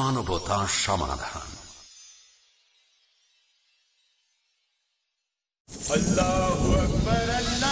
মানবতা সমাধান আল্লাহু আকবার আল্লাহ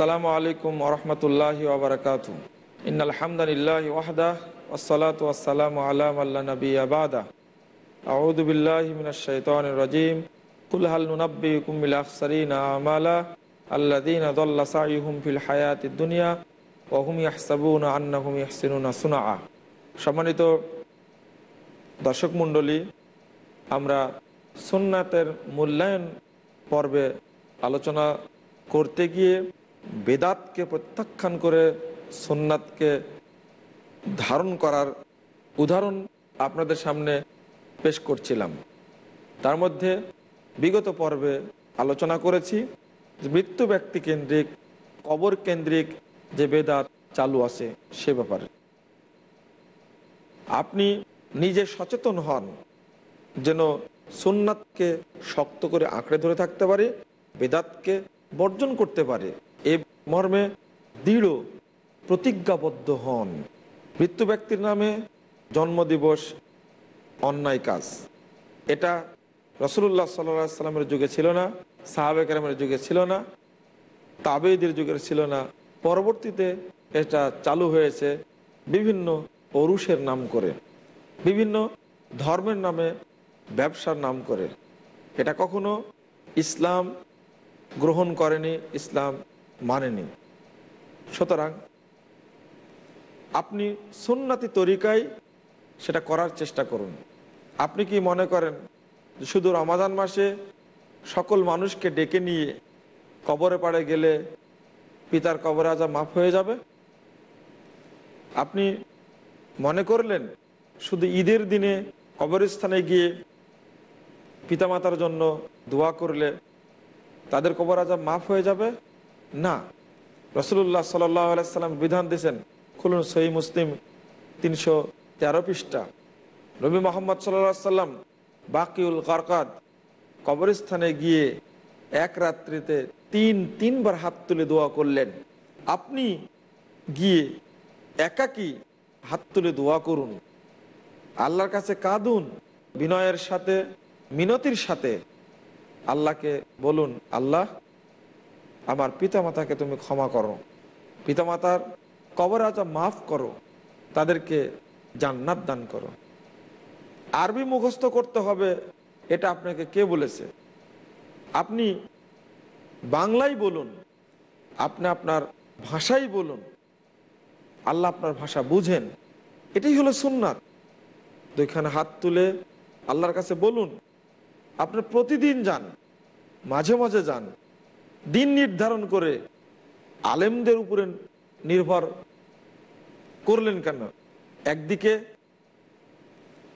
আসসালামু আলাইকুম ওরহমতুল্লাহি ওবরাকাত ইনালহামদুলিল্লাহ ওয়াহদা ওসলাত ওয়াসালাম আলাম আল্লাহ নবী আবাদা আউদুবিল্লাহি মিনাশাইতান রাজিম কুল হাল নুনাব্বিকুম বিল আখসারিন আমালা আল্লাযীনা দাল্লা সাইহুম ফিল হায়াতিদ দুনিয়া ওয়া হুম ইয়াহসাবুনা আন্নাহুম ইহসিনুনা সুনআ সম্মানিত দর্শক মণ্ডলী আমরা সুন্নাতের মূল্যায়ন পর্বে আলোচনা করতে গিয়ে বেদাতকে প্রত্যাখ্যান করে সোননাথকে ধারণ করার উদাহরণ আপনাদের সামনে পেশ করছিলাম তার মধ্যে বিগত পর্বে আলোচনা করেছি মৃত্যু ব্যক্তি কেন্দ্রিক কবর কেন্দ্রিক যে বেদাত চালু আছে সে ব্যাপারে আপনি নিজে সচেতন হন যেন সোননাথকে শক্ত করে আঁকড়ে ধরে থাকতে পারে বেদাতকে বর্জন করতে পারে এ মর্মে দৃঢ় প্রতিজ্ঞাবদ্ধ হন মৃত্যু ব্যক্তির নামে জন্মদিবস অন্যায় কাজ এটা রসুল্লাহ সাল্লা সাল্লামের যুগে ছিল না সাহাবেকরামের যুগে ছিল না তাবেদের যুগের ছিল না পরবর্তীতে এটা চালু হয়েছে বিভিন্ন অরুষের নাম করে বিভিন্ন ধর্মের নামে ব্যবসার নাম করে এটা কখনো ইসলাম গ্রহণ করেনি ইসলাম মানেনি সুতরাং আপনি সুন্নাতি তরিকায় সেটা করার চেষ্টা করুন আপনি কি মনে করেন শুধু রমাদান মাসে সকল মানুষকে ডেকে নিয়ে কবরে পাড়ে গেলে পিতার কবরে আজা মাফ হয়ে যাবে আপনি মনে করলেন শুধু ঈদের দিনে কবরস্থানে গিয়ে পিতামাতার জন্য দোয়া করলে তাদের কবর আজা মাফ হয়ে যাবে না রসুল্লাহ সাল্লাম বিধান দিয়েছেন খুলুন সহি মুসলিম তিনশো তেরো পৃষ্ঠা রবি মোহাম্মদ সাল্লাম বাকিউল কারকাদ কবরস্থানে গিয়ে এক রাত্রিতে তিন তিনবার হাত তুলে দোয়া করলেন আপনি গিয়ে একাকি হাত তুলে দোয়া করুন আল্লাহর কাছে কাঁদুন বিনয়ের সাথে মিনতির সাথে আল্লাহকে বলুন আল্লাহ আমার পিতামাতাকে তুমি ক্ষমা করো পিতামাতার কবর আজা মাফ করো তাদেরকে জান্নাত দান করো আরবি মুখস্থ করতে হবে এটা আপনাকে কে বলেছে আপনি বাংলাই বলুন আপনি আপনার ভাষাই বলুন আল্লাহ আপনার ভাষা বুঝেন এটাই হলো সুন্নাত দুইখানে হাত তুলে আল্লাহর কাছে বলুন আপনি প্রতিদিন যান মাঝে মাঝে যান দিন নির্ধারণ করে আলেমদের উপরে নির্ভর করলেন কেন একদিকে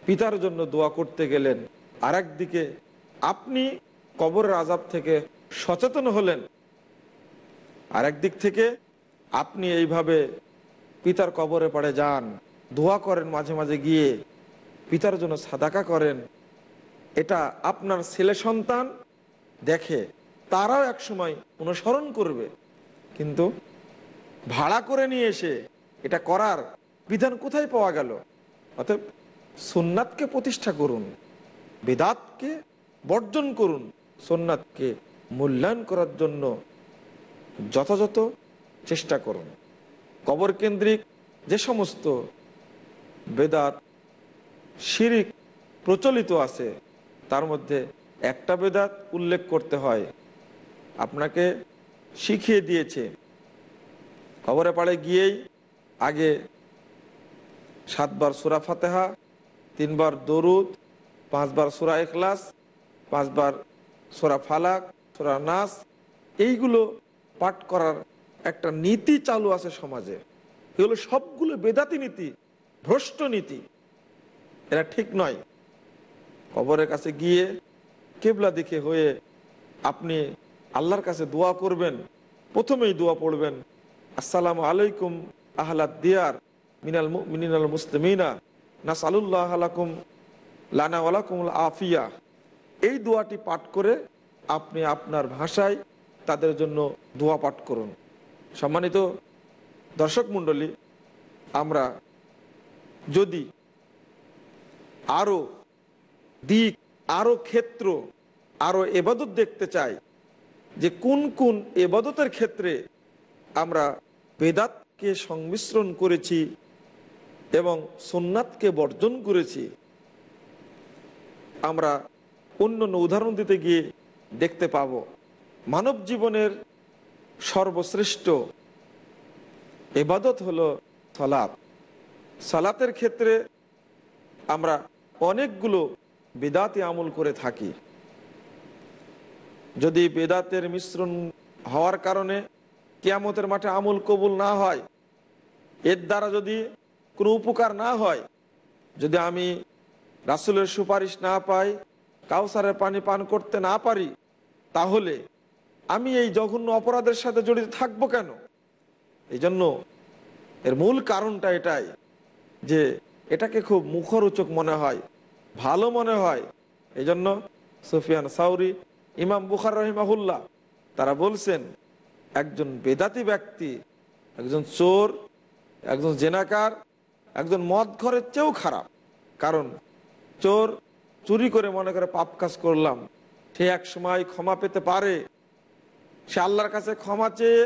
পিতার জন্য দোয়া করতে গেলেন আর একদিকে আপনি কবরের আজাব থেকে সচেতন হলেন আর একদিক থেকে আপনি এইভাবে পিতার কবরে পড়ে যান দোয়া করেন মাঝে মাঝে গিয়ে পিতার জন্য সাদাকা করেন এটা আপনার ছেলে সন্তান দেখে তারাও এক সময় অনুসরণ করবে কিন্তু ভাড়া করে নিয়ে এসে এটা করার বিধান কোথায় পাওয়া গেল অতএব সোননাথকে প্রতিষ্ঠা করুন বেদাতকে বর্জন করুন সোননাথকে মূল্যায়ন করার জন্য যথাযথ চেষ্টা করুন কবর কেন্দ্রিক যে সমস্ত বেদাত শিরিক প্রচলিত আছে তার মধ্যে একটা বেদাত উল্লেখ করতে হয় আপনাকে শিখিয়ে দিয়েছে খবরে পাড়ে গিয়েই আগে সাতবার সুরা ফাতেহা তিনবার দরুদ পাঁচবার সুরা এখলাস পাঁচবার সোরা ফালাক সোরা নাস এইগুলো পাঠ করার একটা নীতি চালু আছে সমাজে এগুলো সবগুলো বেদাতি নীতি ভ্রষ্ট নীতি এরা ঠিক নয় কবরের কাছে গিয়ে কেবলা দিকে হয়ে আপনি আল্লাহর কাছে দোয়া করবেন প্রথমেই দোয়া পড়বেন আসসালামু আলাইকুম আহলাদ দিয়ার মিনাল মিনাল মুসলিমিনা সালুল্লাহ আলাকুম লানা আলাকুমুল আফিয়া এই দোয়াটি পাঠ করে আপনি আপনার ভাষায় তাদের জন্য দোয়া পাঠ করুন সম্মানিত দর্শক মণ্ডলী আমরা যদি আরও দিক আরও ক্ষেত্র আরও এবাদত দেখতে চাই যে কোন কোন এবাদতের ক্ষেত্রে আমরা বেদাতকে সংমিশ্রণ করেছি এবং সোননাথকে বর্জন করেছি আমরা অন্য উদাহরণ দিতে গিয়ে দেখতে পাব মানব জীবনের সর্বশ্রেষ্ঠ এবাদত হল সলাপ সালাতের ক্ষেত্রে আমরা অনেকগুলো বেদাতি আমল করে থাকি যদি বেদাতের মিশ্রণ হওয়ার কারণে কিয়ামতের মাঠে আমল কবুল না হয় এর দ্বারা যদি কোনো উপকার না হয় যদি আমি রাসুলের সুপারিশ না পাই কাউসারের পানি পান করতে না পারি তাহলে আমি এই জঘন্য অপরাধের সাথে জড়িত থাকবো কেন এই জন্য এর মূল কারণটা এটাই যে এটাকে খুব মুখরোচক মনে হয় ভালো মনে হয় এই জন্য সুফিয়ান সাউরি ইমাম বুখার রহিমাহুল্লাহ তারা বলছেন একজন বেদাতি ব্যক্তি একজন চোর একজন জেনাকার একজন মদ ঘরের চেয়েও খারাপ কারণ চোর চুরি করে মনে করে পাপ কাজ করলাম সে এক সময় ক্ষমা পেতে পারে সে আল্লাহর কাছে ক্ষমা চেয়ে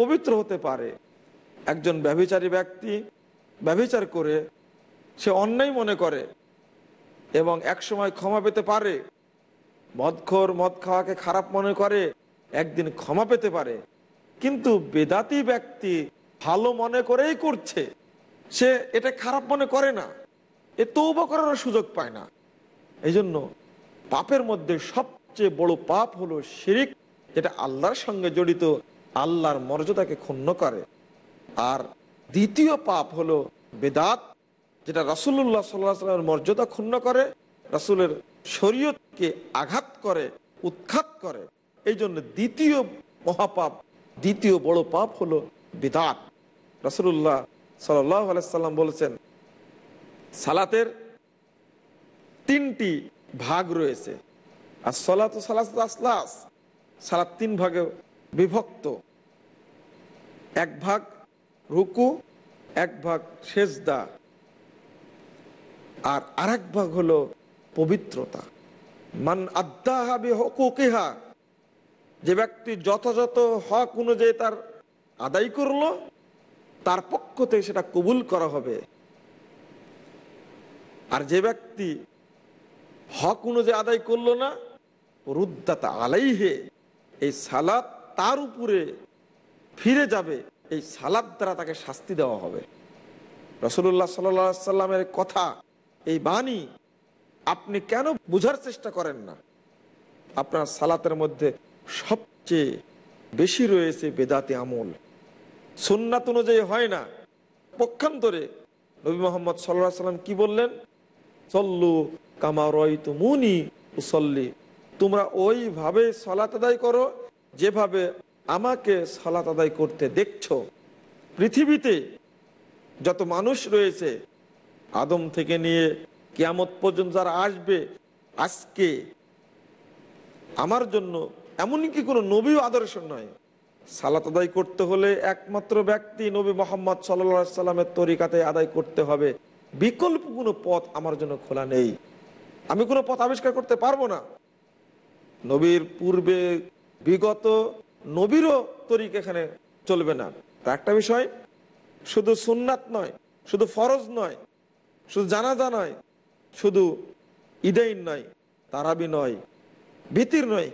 পবিত্র হতে পারে একজন ব্যভিচারী ব্যক্তি ব্যভিচার করে সে অন্যায় মনে করে এবং এক সময় ক্ষমা পেতে পারে মদখোর মদ খাওয়াকে খারাপ মনে করে একদিন ক্ষমা পেতে পারে কিন্তু বেদাতি ব্যক্তি ভালো মনে করেই করছে সে এটা খারাপ মনে করে না এ তৌবা করার সুযোগ পায় না এই জন্য পাপের মধ্যে সবচেয়ে বড় পাপ হলো শিরিক যেটা আল্লাহর সঙ্গে জড়িত আল্লাহর মর্যাদাকে ক্ষুণ্ণ করে আর দ্বিতীয় পাপ হলো বেদাত যেটা রাসুল্লাহ সাল্লাহ সাল্লামের মর্যাদা ক্ষুণ্ণ করে রাসুলের শরীয়তকে আঘাত করে উৎখাত করে এই জন্য দ্বিতীয় মহাপাপ দ্বিতীয় বড় পাপ হলো বিদাত রাসুল্লাহ সাল্লাম বলেছেন সালাতের তিনটি ভাগ রয়েছে আর সলাত সালাত আসলাস সালাত তিন ভাগে বিভক্ত এক ভাগ রুকু এক ভাগ সেজদা আর আরেক ভাগ হলো পবিত্রতা মান আদাহাবি হকুকিহা যে ব্যক্তি যথাযথ হক অনুযায়ী তার আদায় করলো তার পক্ষ থেকে সেটা কবুল করা হবে আর যে ব্যক্তি হক অনুযায়ী আদায় করলো না রুদ্দাতা আলাইহে এই সালাদ তার উপরে ফিরে যাবে এই সালাদ দ্বারা তাকে শাস্তি দেওয়া হবে রসুল্লাহ সাল্লামের কথা এই বাণী আপনি কেন বুঝার চেষ্টা করেন না আপনার সালাতের মধ্যে সবচেয়ে বেশি রয়েছে বেদাতে আমল সুন্নাত অনুযায়ী হয় না পক্ষান্তরে নবী মোহাম্মদ সাল্লা সাল্লাম কি বললেন চল্লু কামারয় মুনি উসল্লি তোমরা ওইভাবে সলাত আদায় করো যেভাবে আমাকে সলাত আদায় করতে দেখছ পৃথিবীতে যত মানুষ রয়েছে আদম থেকে নিয়ে কেয়ামত পর্যন্ত যারা আসবে আজকে আমার জন্য এমনকি কোনো নবীও আদর্শ নয় সালাত আদায় করতে হলে একমাত্র ব্যক্তি নবী মোহাম্মদ সাল্লামের তরিকাতে আদায় করতে হবে বিকল্প কোনো পথ আমার জন্য খোলা নেই আমি কোনো পথ আবিষ্কার করতে পারবো না নবীর পূর্বে বিগত নবীরও তরিক এখানে চলবে না একটা বিষয় শুধু সুন্নাত নয় শুধু ফরজ নয় শুধু জানাজা নয় শুধু ইদাইন নয় তারাবি নয় ভীতির নয়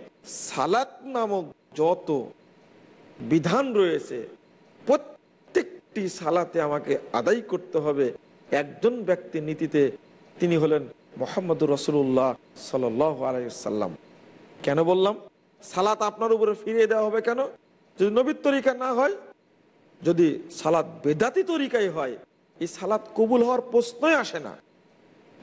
সালাত নামক যত বিধান রয়েছে প্রত্যেকটি সালাতে আমাকে আদায় করতে হবে একজন ব্যক্তির নীতিতে তিনি হলেন মোহাম্মদুর রসুল্লাহ সাল আলাইসাল্লাম কেন বললাম সালাত আপনার উপরে ফিরিয়ে দেওয়া হবে কেন যদি নবীর তরিকা না হয় যদি সালাত বেদাতি তরিকাই হয় এই সালাত কবুল হওয়ার প্রশ্নই আসে না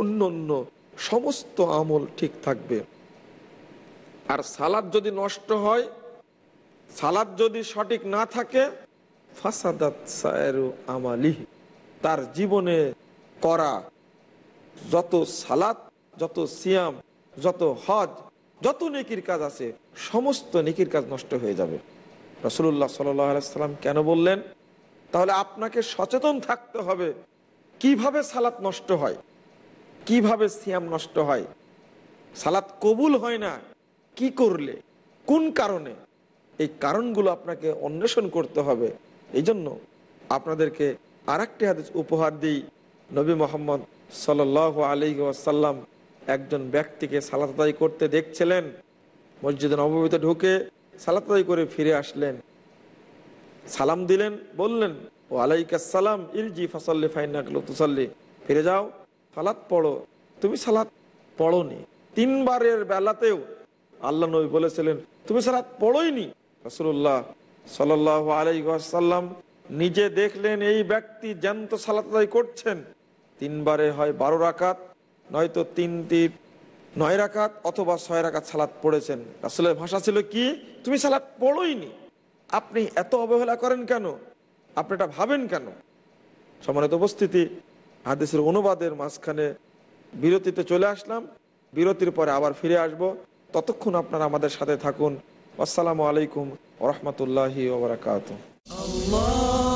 অন্য অন্য সমস্ত আমল ঠিক থাকবে আর সালাদ যদি নষ্ট হয় সালাদ যদি সঠিক না থাকে ফাসাদাত আমালি তার জীবনে করা যত সালাত যত সিয়াম যত হজ যত নেকির কাজ আছে সমস্ত নেকির কাজ নষ্ট হয়ে যাবে রসুল্লাহ সাল্লাম কেন বললেন তাহলে আপনাকে সচেতন থাকতে হবে কিভাবে সালাত নষ্ট হয় কিভাবে সিয়াম নষ্ট হয় সালাত কবুল হয় না কি করলে কোন কারণে এই কারণগুলো আপনাকে অন্বেষণ করতে হবে এই জন্য আপনাদেরকে আর হাদিস উপহার দিই নবী মোহাম্মদ সাল আলি ওয়াসাল্লাম একজন ব্যক্তিকে সালাত করতে দেখছিলেন মসজিদে নবমীতে ঢুকে সালাতাদাই করে ফিরে আসলেন সালাম দিলেন বললেন ও আলাইকা সালাম ইলজি ফসল্লি ফাইনাকলো তুসল্লি ফিরে যাও সালাত পড়ো তুমি সালাত পড়োনি তিনবারের বেলাতেও আল্লাহ নবী বলেছিলেন তুমি সালাত পড়োইনি রসুল্লাহ সাল্লাহ আলাইসাল্লাম নিজে দেখলেন এই ব্যক্তি জ্যান্ত সালাত আদায় করছেন তিনবারে হয় বারো রাকাত নয়তো তিন নয় রাকাত অথবা ছয় রাকাত সালাত পড়েছেন আসলে ভাষা ছিল কি তুমি সালাত পড়োইনি আপনি এত অবহেলা করেন কেন আপনি এটা ভাবেন কেন সমানিত উপস্থিতি হাদিসের অনুবাদের মাঝখানে বিরতিতে চলে আসলাম বিরতির পরে আবার ফিরে আসব ততক্ষণ আপনারা আমাদের সাথে থাকুন আসসালামু আলাইকুম রহমতুল্লাহ ওবরাকাত আল্লাহ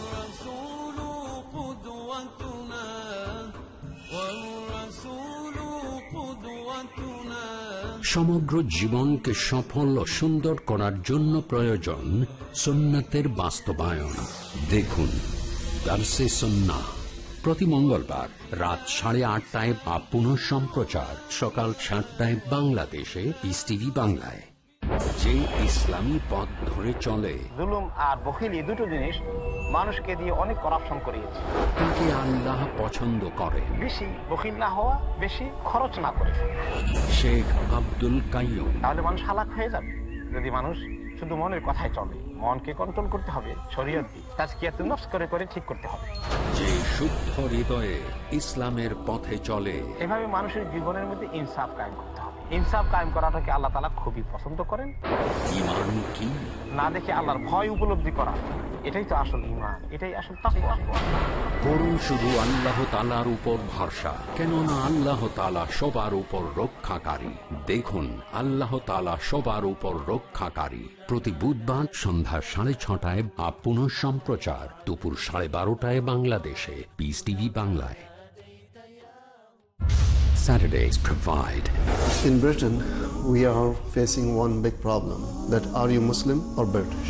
সমগ্র জীবনকে সফল ও সুন্দর করার জন্য প্রয়োজন সুন্নাতের বাস্তবায়ন দেখুন দার্সে সন্না প্রতি মঙ্গলবার রাত সাড়ে আটটায় বা পুনঃ সম্প্রচার সকাল সাতটায় বাংলাদেশে ইস টিভি বাংলায় যে ইসলামী পথ ধরে চলে আর বখিল এই দুটো জিনিস মানুষকে দিয়ে অনেক করাপশন করিয়েছে তাকে আল্লাহ পছন্দ করে বেশি বখিল না হওয়া বেশি খরচ না করে শেখ আব্দুল কাইয়ুম তাহলে মানুষ হালাক হয়ে যাবে যদি মানুষ শুধু মনের কথায় চলে মনকে কন্ট্রোল করতে হবে শরীয়ত তাজকিয়াতুন নফস করে করে ঠিক করতে হবে যে শুদ্ধ হৃদয়ে ইসলামের পথে চলে এভাবে মানুষের জীবনের মধ্যে ইনসাফ কায়েম করতে হবে ইনসাফ কায়েম করাটাকে আল্লাহ তালা খুবই পছন্দ করেন ইমান কি না দেখে আল্লাহর ভয় উপলব্ধি করা এটাই তো আসল ইমান এটাই আসল করুন শুধু আল্লাহ তালার উপর ভরসা কেননা আল্লাহ তালা সবার উপর রক্ষাকারী দেখুন আল্লাহ তালা সবার উপর রক্ষাকারী প্রতি বুধবার সন্ধ্যা সাড়ে ছটায় আপ সম্প্রচার দুপুর সাড়ে বারোটায় বাংলাদেশে পিস টিভি বাংলায় Saturdays provide. In Britain, we are facing one big problem that are you Muslim or British?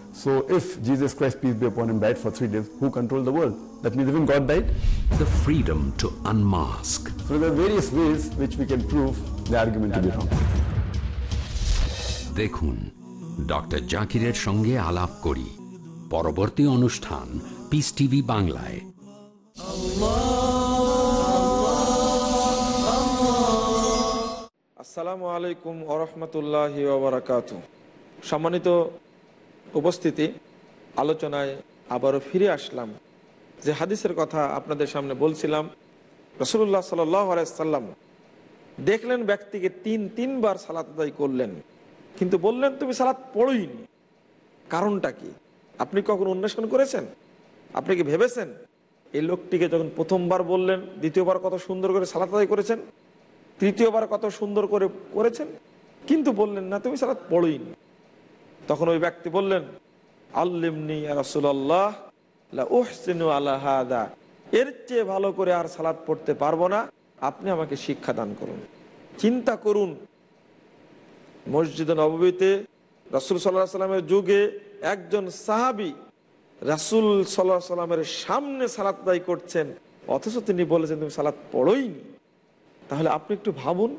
So if Jesus Christ, peace be upon him, died for three days, who controlled the world? That means even God died. The freedom to unmask. So there are various ways which we can prove the argument yeah, to be wrong. Look, দেখুন doctor জাকিরের সঙ্গে আলাপ করি পরবর্তী অনুষ্ঠান piece TV বাংলায় আসসালামু আলাইকুম আরহামতুল্লাহ সম্মানিত উপস্থিতি আলোচনায় আবারও ফিরে আসলাম যে হাদিসের কথা আপনাদের সামনে বলছিলাম রসুল্লাহ সাল্লাম দেখলেন ব্যক্তিকে তিন তিনবার সালাত আদায় করলেন কিন্তু বললেন তুমি সালাত পড়ইনি কারণটা কি আপনি কখন অন্বেষণ করেছেন আপনি কি ভেবেছেন এই লোকটিকে যখন প্রথমবার বললেন দ্বিতীয়বার কত সুন্দর করে সালাত আদায় করেছেন তৃতীয়বার কত সুন্দর করে করেছেন কিন্তু বললেন না তুমি সালাত পড়ইনি তখন ওই ব্যক্তি বললেন আল্লিমনি রসুল্লাহ ওহসিনু আল্লাহাদা এর চেয়ে ভালো করে আর সালাদ পড়তে পারবো না আপনি আমাকে শিক্ষা দান করুন চিন্তা করুন মসজিদ নবীতে রাসুল সাল্লাহ সাল্লামের যুগে একজন সাহাবি রাসুল সাল্লাহ সাল্লামের সামনে সালাত দায়ী করছেন অথচ তিনি বলেছেন তুমি সালাত পড়োইনি তাহলে আপনি একটু ভাবুন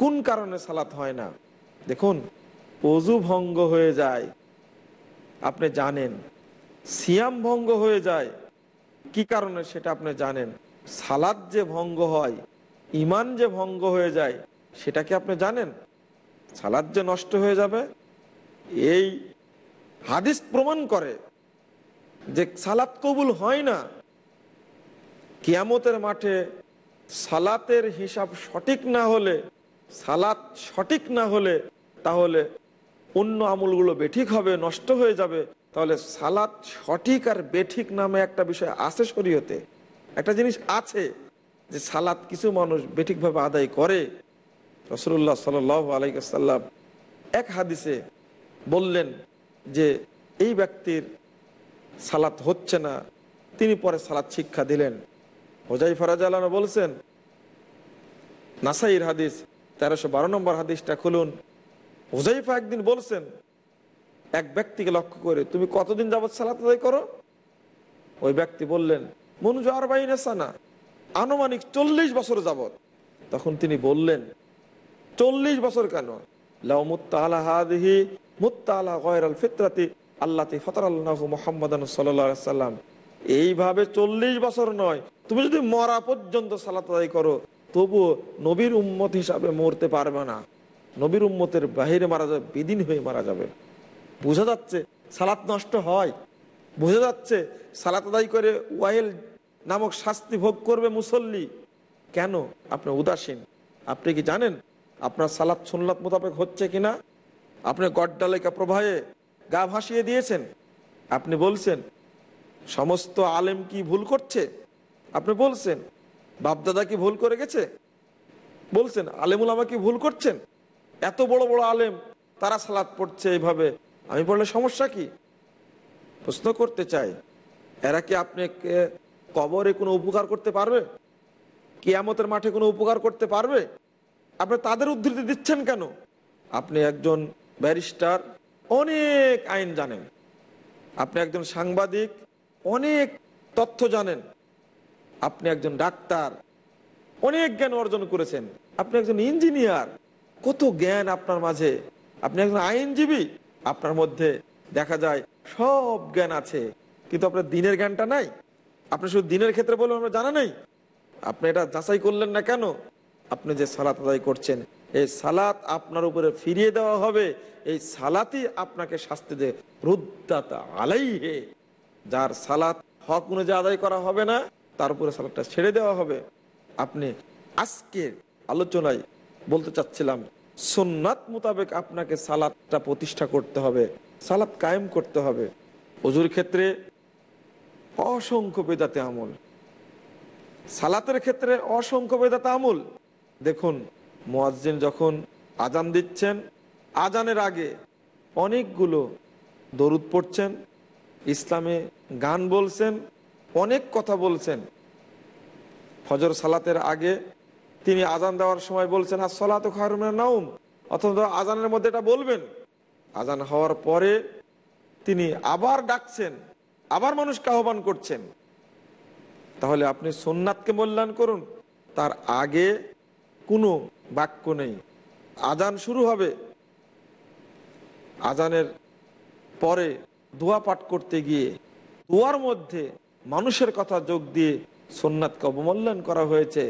কোন কারণে সালাত হয় না দেখুন অজু ভঙ্গ হয়ে যায় আপনি জানেন সিয়াম ভঙ্গ হয়ে যায় কি কারণে সেটা আপনি জানেন সালাদ যে ভঙ্গ হয় ইমান যে ভঙ্গ হয়ে যায় সেটা কি আপনি জানেন সালাদ যে নষ্ট হয়ে যাবে এই হাদিস প্রমাণ করে যে সালাত কবুল হয় না কিয়ামতের মাঠে সালাতের হিসাব সঠিক না হলে সালাত সঠিক না হলে তাহলে অন্য আমলগুলো বেঠিক হবে নষ্ট হয়ে যাবে তাহলে সালাত সঠিক আর বেঠিক নামে একটা বিষয় আছে শরীয়তে একটা জিনিস আছে যে সালাত কিছু মানুষ বেঠিকভাবে আদায় করে রসুল্লাহ সাল আলাইসাল্লাম এক হাদিসে বললেন যে এই ব্যক্তির সালাত হচ্ছে না তিনি পরে সালাত শিক্ষা দিলেন হোজাই ফরাজ বলছেন নাসাইর হাদিস তেরোশো বারো নম্বর হাদিসটা খুলুন হুজাইফা একদিন বলছেন এক ব্যক্তিকে লক্ষ্য করে তুমি কতদিন যাবৎ সালাত আদায় করো ওই ব্যক্তি বললেন মনুজ আর বাইনে সানা আনুমানিক চল্লিশ বছর যাবৎ তখন তিনি বললেন চল্লিশ বছর কেন লাউ মুত্তালা হাদহি মুত্তালা গয়রাল ফিতরাতি আল্লাহ ফতরাল্লাহ মোহাম্মদ সাল্লা সাল্লাম এইভাবে চল্লিশ বছর নয় তুমি যদি মরা পর্যন্ত সালাত আদায় করো তবুও নবীর উম্মত হিসাবে মরতে পারবে না নবীর উম্মতের বাহিরে মারা যাবে বেদিন হয়ে মারা যাবে বোঝা যাচ্ছে সালাত নষ্ট হয় বোঝা যাচ্ছে সালাত আদায় করে ওয়াইল নামক শাস্তি ভোগ করবে মুসল্লি কেন আপনি উদাসীন আপনি কি জানেন আপনার সালাত সুন্নাত মোতাবেক হচ্ছে কিনা আপনি গড্ডালেকা প্রবাহে গা ভাসিয়ে দিয়েছেন আপনি বলছেন সমস্ত আলেম কি ভুল করছে আপনি বলছেন বাপদাদা কি ভুল করে গেছে বলছেন আলেমুল আমা কি ভুল করছেন এত বড় বড় আলেম তারা সালাদ পড়ছে এইভাবে আমি বললে সমস্যা কি প্রশ্ন করতে চাই এরা কি আপনাকে কবরে কোনো উপকার করতে পারবে কিয়ামতের মাঠে কোনো উপকার করতে পারবে আপনি তাদের উদ্ধৃতি দিচ্ছেন কেন আপনি একজন ব্যারিস্টার অনেক আইন জানেন আপনি একজন সাংবাদিক অনেক তথ্য জানেন আপনি একজন ডাক্তার অনেক জ্ঞান অর্জন করেছেন আপনি একজন ইঞ্জিনিয়ার কত জ্ঞান আপনার মাঝে আপনি একজন আইনজীবী আপনার মধ্যে দেখা যায় সব জ্ঞান আছে কিন্তু আপনার দিনের জ্ঞানটা নাই আপনি শুধু দিনের ক্ষেত্রে বলুন আমরা জানা নেই আপনি এটা যাচাই করলেন না কেন আপনি যে সালাত আদায় করছেন এই সালাত আপনার উপরে ফিরিয়ে দেওয়া হবে এই সালাতই আপনাকে শাস্তি দেয় আলাই আলাইহে যার সালাত হক অনুযায়ী আদায় করা হবে না তার উপরে সালাদটা ছেড়ে দেওয়া হবে আপনি আজকের আলোচনায় বলতে চাচ্ছিলাম সুন্নাত মোতাবেক আপনাকে সালাদটা প্রতিষ্ঠা করতে হবে সালাদ কায়েম করতে হবে অজুর ক্ষেত্রে অসংখ্য বেদাতে আমল সালাতের ক্ষেত্রে অসংখ্য বেদাতে আমল দেখুন মোয়াজ্জিন যখন আজান দিচ্ছেন আজানের আগে অনেকগুলো দরুদ পড়ছেন ইসলামে গান বলছেন অনেক কথা বলছেন ফজর সালাতের আগে তিনি আজান দেওয়ার সময় বলছেন আর সলাত নাউম অথচ আজানের মধ্যে এটা বলবেন আজান হওয়ার পরে তিনি আবার ডাকছেন আবার মানুষকে আহ্বান করছেন তাহলে আপনি সোননাথকে মূল্যায়ন করুন তার আগে কোনো বাক্য নেই আজান শুরু হবে আজানের পরে দোয়া পাঠ করতে গিয়ে দোয়ার মধ্যে মানুষের কথা যোগ দিয়ে সোননাথকে অবমূল্যায়ন করা হয়েছে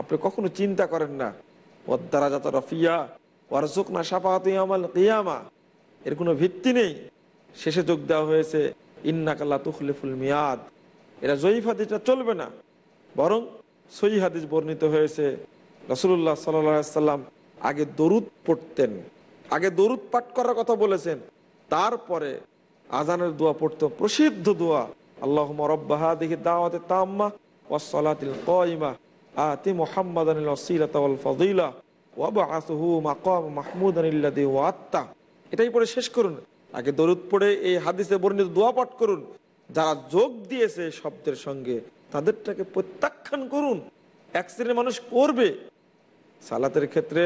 আপনি কখনো চিন্তা করেন না ওদ্দারাজাত রফিয়া ওয়ারসুক না সাফাহাতাল কিয়ামা এর কোনো ভিত্তি নেই শেষে যোগ দেওয়া হয়েছে ইন্নাকাল্লা তুখলিফুল মিয়াদ এরা জয়ীফ হাদিসটা চলবে না বরং সই হাদিস বর্ণিত হয়েছে রসুল্লাহ সাল্লাম আগে দরুদ পড়তেন আগে দরুদ পাঠ করার কথা বলেছেন তারপরে আজানের দোয়া পড়তো প্রসিদ্ধ দোয়া আল্লাহ রব্বাহা দেখি দাওয়াতে তাম্মা ও ওয়াসলাতিল কয়মা আতি মোহাম্মদ ফদিলা ওয়াবা আসহু মাকাম মাহমুদ আনিল্লাদি ওয়াত্তা এটাই পড়ে শেষ করুন আগে দরুদ পড়ে এই হাদিসে বর্ণিত দোয়া পাঠ করুন যারা যোগ দিয়েছে শব্দের সঙ্গে তাদেরটাকে প্রত্যাখ্যান করুন এক শ্রেণীর মানুষ করবে সালাতের ক্ষেত্রে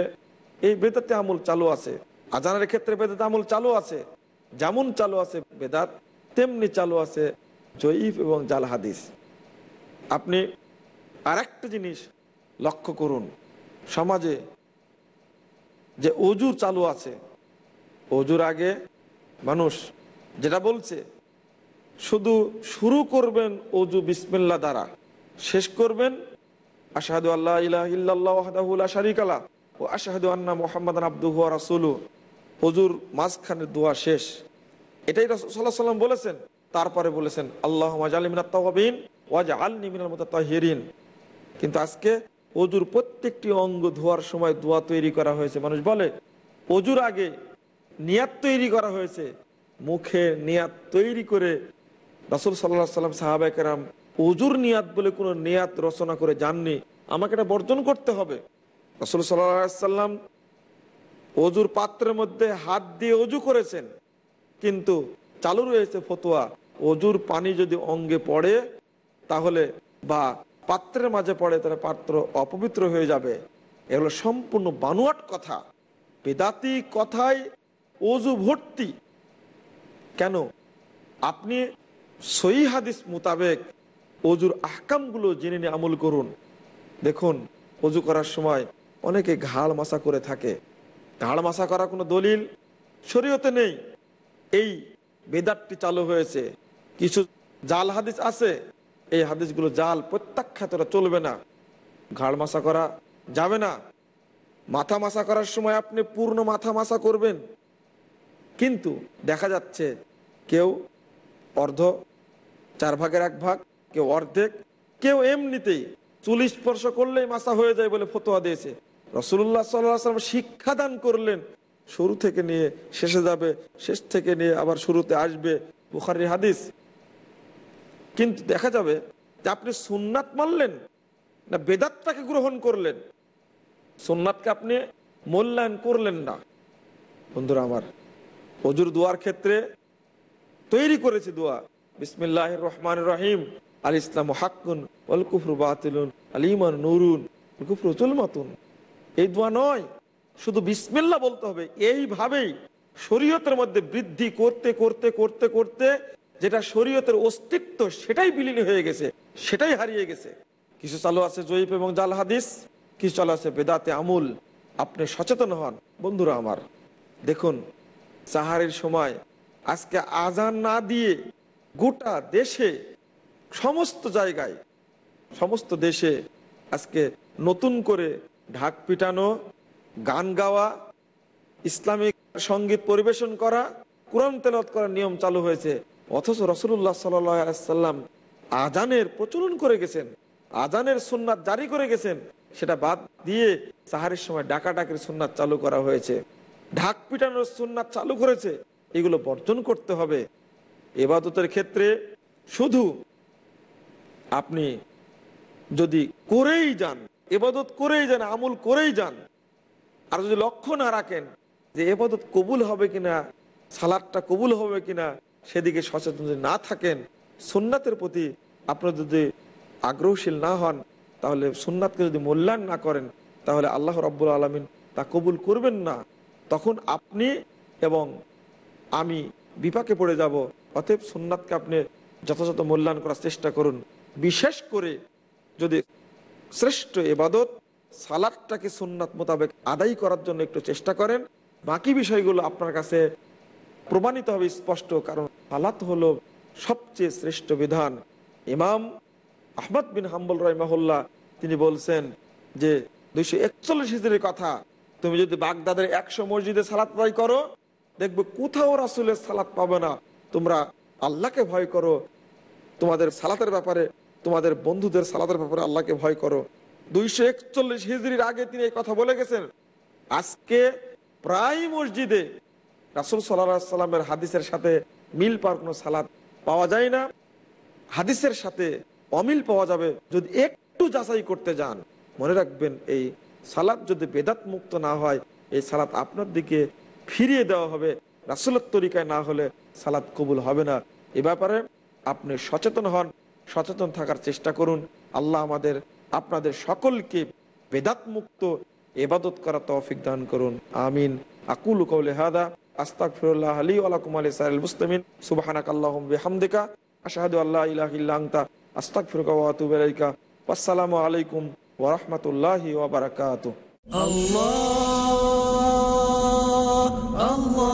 এই বেদাতে আমল চালু আছে আজানের ক্ষেত্রে বেদাত আমল চালু আছে যেমন চালু আছে বেদাত তেমনি চালু আছে জয়ীফ এবং জাল হাদিস আপনি আর একটা জিনিস লক্ষ্য করুন সমাজে যে অজু চালু আছে অজুর আগে মানুষ যেটা বলছে শুধু শুরু করবেন অজু বিসমিল্লা দ্বারা শেষ করবেন আশাহাদু আল্লাহ ইহ্লাহ ও আশাহাদু আন্না মোহাম্মদ আব্দুহ রাসুলু অজুর মাঝখানে দোয়া শেষ এটাই সাল্লাহ সাল্লাম বলেছেন তারপরে বলেছেন আল্লাহ মাজালিমিন আল মতো কিন্তু আজকে অজুর প্রত্যেকটি অঙ্গ ধোয়ার সময় দোয়া তৈরি করা হয়েছে মানুষ বলে অজুর আগে নিয়াত তৈরি করা হয়েছে মুখে নিয়াত তৈরি করে রাসুল সাল্লাহ সাল্লাম সাহাবাহাম অজুর নিয়াত বলে কোনো নিয়াত রচনা করে যাননি আমাকে এটা বর্জন করতে হবে রাসুল সাল্লাহ সাল্লাম অজুর পাত্রের মধ্যে হাত দিয়ে অজু করেছেন কিন্তু চালু রয়েছে ফতোয়া অজুর পানি যদি অঙ্গে পড়ে তাহলে বা পাত্রের মাঝে পড়ে তার পাত্র অপবিত্র হয়ে যাবে এগুলো সম্পূর্ণ বানোয়াট কথা বেদাতি কথায় অজু ভর্তি কেন আপনি সই হাদিস মোতাবেক অজুর আহকামগুলো জেনে নিয়ে আমল করুন দেখুন অজু করার সময় অনেকে ঘাড় মাসা করে থাকে ঘাড় মাসা করা কোনো দলিল শরীয়তে নেই এই বেদাতটি চালু হয়েছে কিছু জাল হাদিস আছে এই হাদিসগুলো জাল প্রত্যাখ্যাত চলবে না ঘাড় মাসা করা যাবে না মাথা মাসা করার সময় আপনি পূর্ণ মাথা মাসা করবেন কিন্তু দেখা যাচ্ছে কেউ অর্ধ চার ভাগের এক ভাগ কেউ অর্ধেক কেউ এমনিতেই চুল স্পর্শ করলেই মাসা হয়ে যায় বলে ফতোয়া দিয়েছে রসুল্লাহ সাল্লাম শিক্ষাদান করলেন শুরু থেকে নিয়ে শেষে যাবে শেষ থেকে নিয়ে আবার শুরুতে আসবে বুখারি হাদিস কিন্তু দেখা যাবে যে আপনি সুন্নাত মানলেন না বেদাতটাকে গ্রহণ করলেন সুন্নাতকে আপনি মূল্যায়ন করলেন না বন্ধুরা আমার অজুর দোয়ার ক্ষেত্রে তৈরি করেছে দোয়া বিসমিল্লাহ রহমান রহিম আল ইসলাম হাকুন অল কুফরু বাতিলুন আল ইমান নুরুন কুফরু মাতুন এই দোয়া নয় শুধু বিসমিল্লা বলতে হবে এইভাবেই শরীয়তের মধ্যে বৃদ্ধি করতে করতে করতে করতে যেটা শরীয়তের অস্তিত্ব সেটাই বিলীন হয়ে গেছে সেটাই হারিয়ে গেছে কিছু চালু আছে জয়ীফ এবং জাল হাদিস কিছু চালু আছে বেদাতে আমুল আপনি সচেতন হন বন্ধুরা আমার দেখুন সাহারের সময় আজকে আজান না দিয়ে গোটা দেশে সমস্ত জায়গায় সমস্ত দেশে আজকে নতুন করে ঢাক পিটানো গান গাওয়া ইসলামিক সঙ্গীত পরিবেশন করা কোরআন তেলত করার নিয়ম চালু হয়েছে অথচ রসুল্লাহ সাল্লাম আজানের প্রচলন করে গেছেন আজানের সুন্নাত জারি করে গেছেন সেটা বাদ দিয়ে সাহারের সময় ডাকা ডাকের সুন্নাত চালু করা হয়েছে ঢাক পিটানোর সুন্নাত চালু করেছে এগুলো বর্জন করতে হবে এবাদতের ক্ষেত্রে শুধু আপনি যদি করেই যান এবাদত করেই যান আমুল করেই যান আর যদি লক্ষ্য না রাখেন যে এবাদত কবুল হবে কিনা সালাদটা কবুল হবে কিনা সেদিকে সচেতন যদি না থাকেন সুন্নাতের প্রতি আপনার যদি আগ্রহশীল না হন তাহলে সুন্নাতকে যদি মূল্যায়ন না করেন তাহলে আল্লাহ রব্বুল আলমিন তা কবুল করবেন না তখন আপনি এবং আমি বিপাকে পড়ে যাব অতএব সুন্নাতকে আপনি যথাযথ মূল্যায়ন করার চেষ্টা করুন বিশেষ করে যদি শ্রেষ্ঠ এবাদত সালাদটাকে সুন্নাত মোতাবেক আদায় করার জন্য একটু চেষ্টা করেন বাকি বিষয়গুলো আপনার কাছে প্রমাণিত হবে স্পষ্ট কারণ সালাত হলো সবচেয়ে শ্রেষ্ঠ বিধান ইমাম আহমদ বিন হাম্বল মহল্লা তিনি বলছেন যে দুইশো একচল্লিশ কথা তুমি যদি বাগদাদের একশো মসজিদে সালাত আদায় করো দেখবে কোথাও রাসুলের সালাত পাবে না তোমরা আল্লাহকে ভয় করো তোমাদের সালাতের ব্যাপারে তোমাদের বন্ধুদের সালাতের ব্যাপারে আল্লাহকে ভয় করো দুইশো একচল্লিশ হিজড়ির আগে তিনি এই কথা বলে গেছেন আজকে প্রায় মসজিদে রাসুল সাল্লামের হাদিসের সাথে মিল পাওয়ার কোনো সালাদ পাওয়া যায় না হাদিসের সাথে অমিল পাওয়া যাবে যদি একটু যাচাই করতে যান মনে রাখবেন এই সালাদ যদি বেদাত মুক্ত না হয় এই সালাদ আপনার দিকে ফিরিয়ে দেওয়া হবে রাসুলের তরিকায় না হলে সালাদ কবুল হবে না এ ব্যাপারে আপনি সচেতন হন সচেতন থাকার চেষ্টা করুন আল্লাহ আমাদের আপনাদের সকলকে বেদাত মুক্ত এবাদত করা তৌফিক দান করুন আমিন আকুল কৌলে হাদা আস্তাক ফিরুল্লাহ আলী আলাকুম আলী সাহেল আসসালামু আলাইকুম ওরহমতুল্লাহি ওবরাকাত আল্লাহ আল্লাহ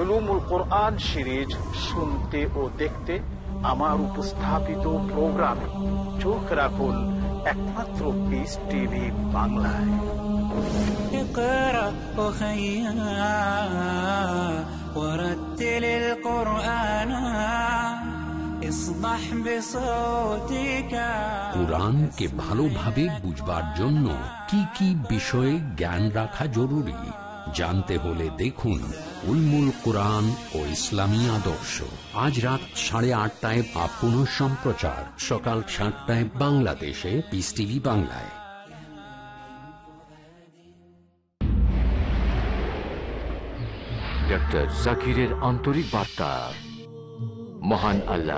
উলুমুল কোরআন সিরিজ শুনতে ও দেখতে আমার উপস্থাপিত চোখ রাখুন একমাত্র বাংলায় ভালোভাবে বুঝবার জন্য কি বিষয়ে জ্ঞান রাখা জরুরি জানতে হলে দেখুন উলমুল কোরআন ও ইসলামী আদর্শ আজ রাত সাড়ে আটটায় বা পুনঃ সম্প্রচার সকাল সাতটায় বাংলাদেশে পিস টিভি বাংলায় ডক্টর জাকিরের আন্তরিক বার্তা মহান আল্লাহ